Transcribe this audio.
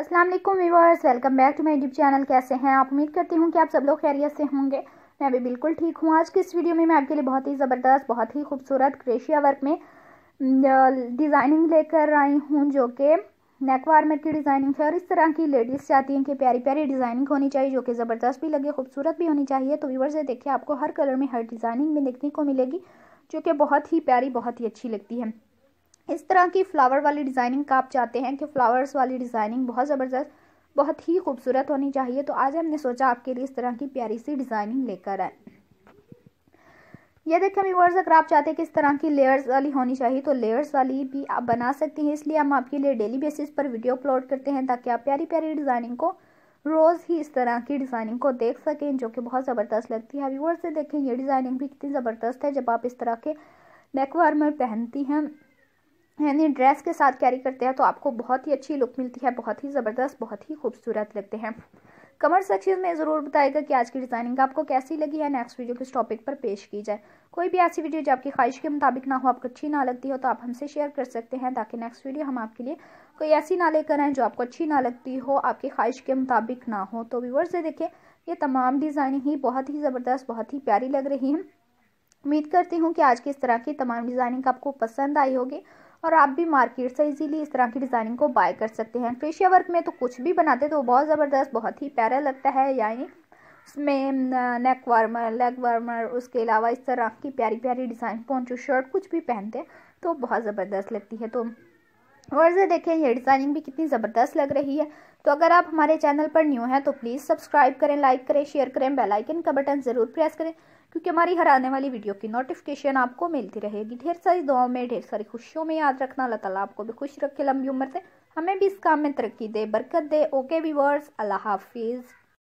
अस्सलाम वालेकुम viewers welcome back to my YouTube channel कैसे हैं आप उम्मीद करती हूँ कि आप सब लोग खैरियत से होंगे मैं भी बिल्कुल ठीक हूँ आज की इस वीडियो में मैं आपके लिए बहुत ही ज़बरदस्त बहुत ही खूबसूरत क्रेशिया वर्क में डिज़ाइनिंग लेकर आई हूँ जो कि नेक वार्मर की डिज़ाइनिंग है और इस तरह की लेडीज़ चाहती हैं कि प्यारी प्यारी डिज़ाइनिंग होनी चाहिए जो कि ज़बरदस्त भी लगे खूबसूरत भी होनी चाहिए तो व्यूवर्स ये देखिए आपको हर कलर में हर डिज़ाइनिंग में देखने को मिलेगी जो कि बहुत ही प्यारी बहुत ही अच्छी लगती है इस तरह की फ्लावर वाली डिज़ाइनिंग का आप चाहते हैं कि फ्लावर्स वाली डिज़ाइनिंग बहुत ज़बरदस्त बहुत ही खूबसूरत होनी चाहिए तो आज हमने सोचा आपके लिए इस तरह की प्यारी सी डिज़ाइनिंग लेकर आए ये देखें व्यूवर्स अगर आप चाहते हैं कि इस तरह की लेयर्स वाली होनी चाहिए तो लेयर्स वाली भी आप बना सकती हैं इसलिए हम आपके लिए डेली बेसिस पर वीडियो अपलोड करते हैं ताकि आप प्यारी प्यारी डिज़ाइनिंग को रोज़ ही इस तरह की डिज़ाइनिंग को देख सकें जो कि बहुत ज़बरदस्त लगती है व्यूवर्स से देखें ये डिज़ाइनिंग भी कितनी ज़बरदस्त है जब आप इस तरह के नेक वार्मर पहनती हैं यानी ड्रेस के साथ कैरी करते हैं तो आपको बहुत ही अच्छी लुक मिलती है बहुत ही ज़बरदस्त बहुत ही खूबसूरत लगते हैं कमेंट सेक्शन में ज़रूर बताएगा कि आज की डिज़ाइनिंग आपको कैसी लगी है नेक्स्ट वीडियो किस टॉपिक पर पेश की जाए कोई भी ऐसी वीडियो जो आपकी ख्वाहिश के मुताबिक ना हो आपको अच्छी ना लगती हो तो आप हमसे शेयर कर सकते हैं ताकि नेक्स्ट वीडियो हम आपके लिए कोई ऐसी ना लेकर आएँ जो आपको अच्छी ना लगती हो आपकी ख्वाहिश के मुताबिक ना हो तो व्यूवर से देखें ये तमाम डिज़ाइनिंग ही बहुत ही ज़बरदस्त बहुत ही प्यारी लग रही है उम्मीद करती हूँ कि आज की इस तरह की तमाम डिज़ाइनिंग आपको पसंद आई होगी और आप भी मार्केट से इजीली इस तरह की डिज़ाइनिंग को बाय कर सकते हैं फेशिया वर्क में तो कुछ भी बनाते तो बहुत ज़बरदस्त बहुत ही प्यारा लगता है यानी उसमें नेक वार्मर लेग वार्मर उसके अलावा इस तरह की प्यारी प्यारी डिज़ाइन पहुँचो शर्ट कुछ भी पहनते हैं तो बहुत ज़बरदस्त लगती है तो और से देखें ये डिज़ाइनिंग भी कितनी ज़बरदस्त लग रही है तो अगर आप हमारे चैनल पर न्यू हैं तो प्लीज़ सब्सक्राइब करें लाइक करें शेयर करें बेल आइकन का बटन ज़रूर प्रेस करें क्योंकि हमारी हर आने वाली वीडियो की नोटिफिकेशन आपको मिलती रहेगी ढेर सारी दुआओं में ढेर सारी खुशियों में याद रखना अल्लाह ताला आपको भी खुश रखे लंबी उम्र से हमें भी इस काम में तरक्की दे बरकत दे ओके वीवर्स अल्लाह हाफिज़